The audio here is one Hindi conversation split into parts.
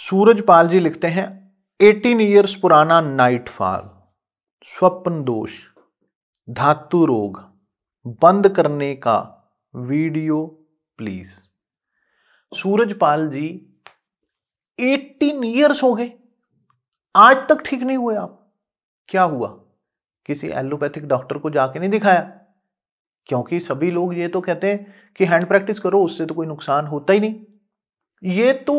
सूरजपाल जी लिखते हैं एटीन ईयर्स पुराना नाइट फॉल स्वप्न दोष धातु रोग बंद करने का video please Surajpal ji eighteen years हो गए आज तक ठीक नहीं हुए आप क्या हुआ किसी एलोपैथिक डॉक्टर को जाके नहीं दिखाया क्योंकि सभी लोग ये तो कहते हैं कि हैंड प्रैक्टिस करो उससे तो कोई नुकसान होता ही नहीं ये तो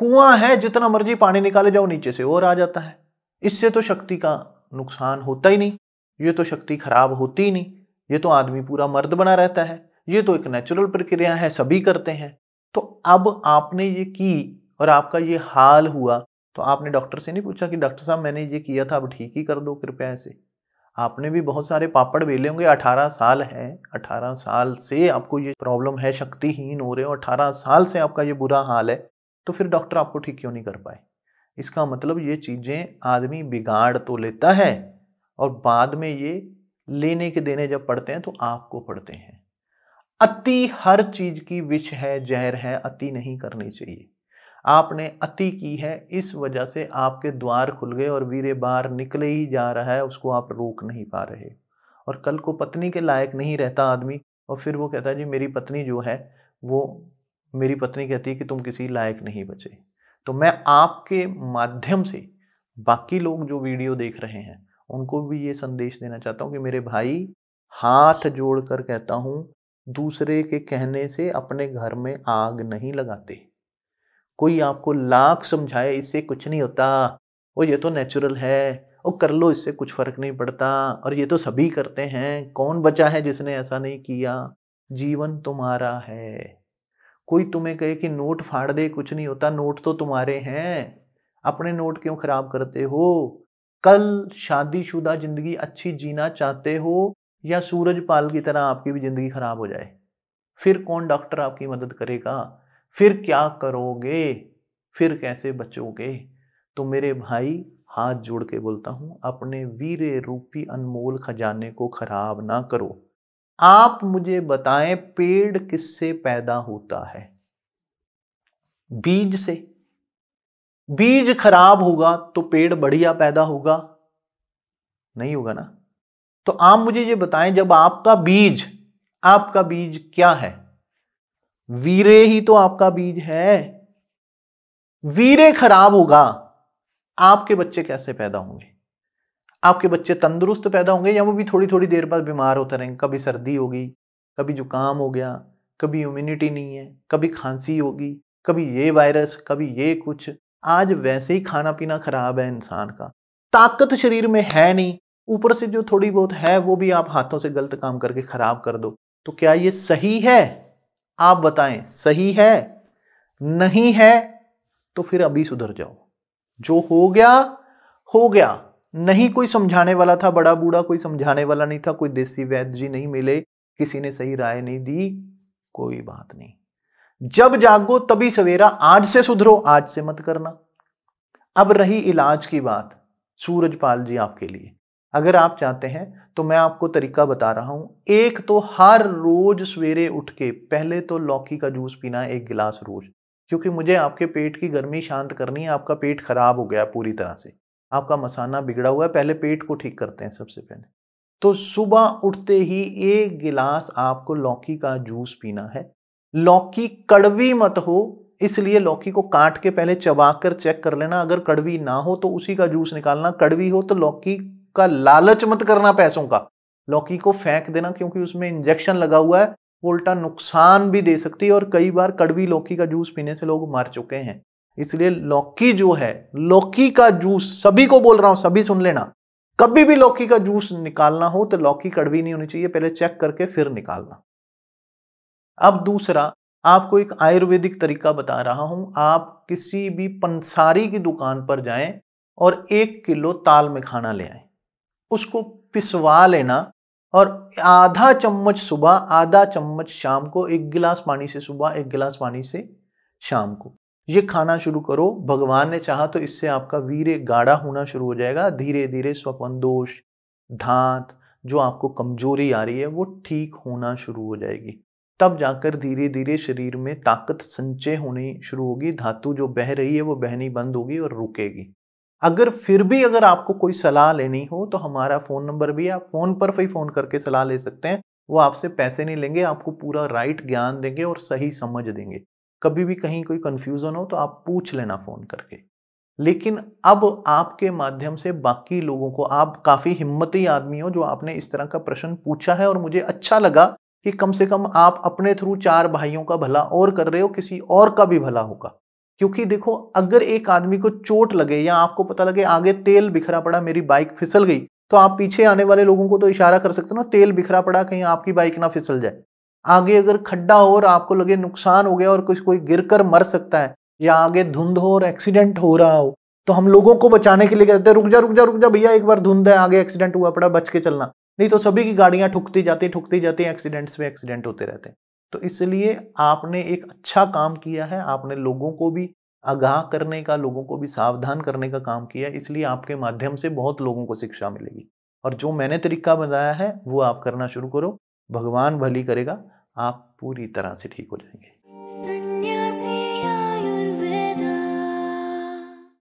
कुआं है जितना मर्जी पानी निकाले जाओ नीचे से और आ जाता है इससे तो शक्ति का नुकसान होता ही नहीं ये तो शक्ति खराब होती ही नहीं ये तो आदमी पूरा मर्द बना रहता है ये तो एक नेचुरल प्रक्रिया है सभी करते हैं तो अब आपने ये की और आपका ये हाल हुआ तो आपने डॉक्टर से नहीं पूछा कि डॉक्टर साहब मैंने ये किया था अब ठीक ही कर दो कृपया ऐसे आपने भी बहुत सारे पापड़ बेले होंगे अठारह साल है अठारह साल से आपको ये प्रॉब्लम है शक्तिहीन हो रहे हो अठारह साल से आपका ये बुरा हाल है तो फिर डॉक्टर आपको ठीक क्यों नहीं कर पाए इसका मतलब ये चीज़ें आदमी बिगाड़ तो लेता है और बाद में ये लेने के देने जब पड़ते हैं तो आपको पड़ते हैं अति हर चीज़ की विष है जहर है अति नहीं करनी चाहिए आपने अति की है इस वजह से आपके द्वार खुल गए और वीरे बार निकले ही जा रहा है उसको आप रोक नहीं पा रहे और कल को पत्नी के लायक नहीं रहता आदमी और फिर वो कहता है जी मेरी पत्नी जो है वो मेरी पत्नी कहती है कि तुम किसी लायक नहीं बचे तो मैं आपके माध्यम से बाकी लोग जो वीडियो देख रहे हैं उनको भी ये संदेश देना चाहता हूँ कि मेरे भाई हाथ जोड़कर कहता हूँ दूसरे के कहने से अपने घर में आग नहीं लगाते कोई आपको लाख समझाए इससे कुछ नहीं होता वो ये तो नेचुरल है वो कर लो इससे कुछ फर्क नहीं पड़ता और ये तो सभी करते हैं कौन बचा है जिसने ऐसा नहीं किया जीवन तुम्हारा है कोई तुम्हें कहे कि नोट फाड़ दे कुछ नहीं होता नोट तो तुम्हारे हैं अपने नोट क्यों खराब करते हो कल शादीशुदा जिंदगी अच्छी जीना चाहते हो या सूरज पाल की तरह आपकी भी जिंदगी खराब हो जाए फिर कौन डॉक्टर आपकी मदद करेगा फिर क्या करोगे फिर कैसे बचोगे तो मेरे भाई हाथ जोड़ के बोलता हूँ अपने वीर रूपी अनमोल खजाने को खराब ना करो आप मुझे बताएं पेड़ किससे पैदा होता है बीज से बीज खराब होगा तो पेड़ बढ़िया पैदा होगा नहीं होगा ना तो आप मुझे ये बताएं जब आपका बीज आपका बीज क्या है वीरे ही तो आपका बीज है वीरे खराब होगा आपके बच्चे कैसे पैदा होंगे आपके बच्चे तंदुरुस्त पैदा होंगे या वो भी थोड़ी थोड़ी देर बाद बीमार होते रहेंगे कभी सर्दी होगी कभी जुकाम हो गया कभी इम्यूनिटी नहीं है कभी खांसी होगी कभी ये वायरस कभी ये कुछ आज वैसे ही खाना पीना खराब है इंसान का ताकत शरीर में है नहीं ऊपर से जो थोड़ी बहुत है वो भी आप हाथों से गलत काम करके खराब कर दो तो क्या ये सही है आप बताएं सही है नहीं है तो फिर अभी सुधर जाओ जो हो गया हो गया नहीं कोई समझाने वाला था बड़ा बूढ़ा कोई समझाने वाला नहीं था कोई देसी वैद्य जी नहीं मिले किसी ने सही राय नहीं दी कोई बात नहीं जब जागो तभी सवेरा आज से सुधरो आज से मत करना अब रही इलाज की बात सूरजपाल जी आपके लिए अगर आप चाहते हैं तो मैं आपको तरीका बता रहा हूं एक तो हर रोज सवेरे उठ के पहले तो लौकी का जूस पीना एक गिलास रोज क्योंकि मुझे आपके पेट की गर्मी शांत करनी है आपका पेट खराब हो गया पूरी तरह से आपका मसाना बिगड़ा हुआ है पहले पेट को ठीक करते हैं सबसे पहले तो सुबह उठते ही एक गिलास आपको लौकी का जूस पीना है लौकी कड़वी मत हो इसलिए लौकी को काट के पहले चबा कर चेक कर लेना अगर कड़वी ना हो तो उसी का जूस निकालना कड़वी हो तो लौकी का लालच मत करना पैसों का लौकी को फेंक देना क्योंकि उसमें इंजेक्शन लगा हुआ है वो उल्टा नुकसान भी दे सकती है और कई बार कड़वी लौकी का जूस पीने से लोग मर चुके हैं इसलिए लौकी जो है लौकी का जूस सभी को बोल रहा हूं सभी सुन लेना कभी भी लौकी का जूस निकालना हो तो लौकी कड़वी नहीं होनी चाहिए पहले चेक करके फिर निकालना अब दूसरा आपको एक आयुर्वेदिक तरीका बता रहा हूं आप किसी भी पंसारी की दुकान पर जाएं और एक किलो ताल में खाना ले आए उसको पिसवा लेना और आधा चम्मच सुबह आधा चम्मच शाम को एक गिलास पानी से सुबह एक गिलास पानी से शाम को ये खाना शुरू करो भगवान ने चाहा तो इससे आपका वीर्य गाढ़ा होना शुरू हो जाएगा धीरे धीरे स्वपन दोष धात जो आपको कमजोरी आ रही है वो ठीक होना शुरू हो जाएगी तब जाकर धीरे धीरे शरीर में ताकत संचय होनी शुरू होगी धातु जो बह रही है वो बहनी बंद होगी और रुकेगी अगर फिर भी अगर आपको कोई सलाह लेनी हो तो हमारा फ़ोन नंबर भी आप फ़ोन पर भी फ़ोन करके सलाह ले सकते हैं वो आपसे पैसे नहीं लेंगे आपको पूरा राइट ज्ञान देंगे और सही समझ देंगे कभी भी कहीं कोई कन्फ्यूज़न हो तो आप पूछ लेना फ़ोन करके लेकिन अब आपके माध्यम से बाकी लोगों को आप काफ़ी हिम्मती आदमी हो जो आपने इस तरह का प्रश्न पूछा है और मुझे अच्छा लगा कि कम से कम आप अपने थ्रू चार भाइयों का भला और कर रहे हो किसी और का भी भला होगा क्योंकि देखो अगर एक आदमी को चोट लगे या आपको पता लगे आगे तेल बिखरा पड़ा मेरी बाइक फिसल गई तो आप पीछे आने वाले लोगों को तो इशारा कर सकते हो ना तेल बिखरा पड़ा कहीं आपकी बाइक ना फिसल जाए आगे अगर खड्डा हो और आपको लगे नुकसान हो गया और कुछ कोई गिर कर मर सकता है या आगे धुंध हो और एक्सीडेंट हो रहा हो तो हम लोगों को बचाने के लिए कहते हैं रुक जा रुक जा रुक जा भैया एक बार धुंध है आगे एक्सीडेंट हुआ पड़ा बच के चलना नहीं तो सभी की गाड़ियां ठुकती जाती ठुकती जाती एक्सीडेंट्स में एक्सीडेंट होते रहते हैं तो इसलिए आपने एक अच्छा काम किया है आपने लोगों को भी आगाह करने का लोगों को भी सावधान करने का काम किया है इसलिए आपके माध्यम से बहुत लोगों को शिक्षा मिलेगी और जो मैंने तरीका बताया है वो आप करना शुरू करो भगवान भली करेगा आप पूरी तरह से ठीक हो जाएंगे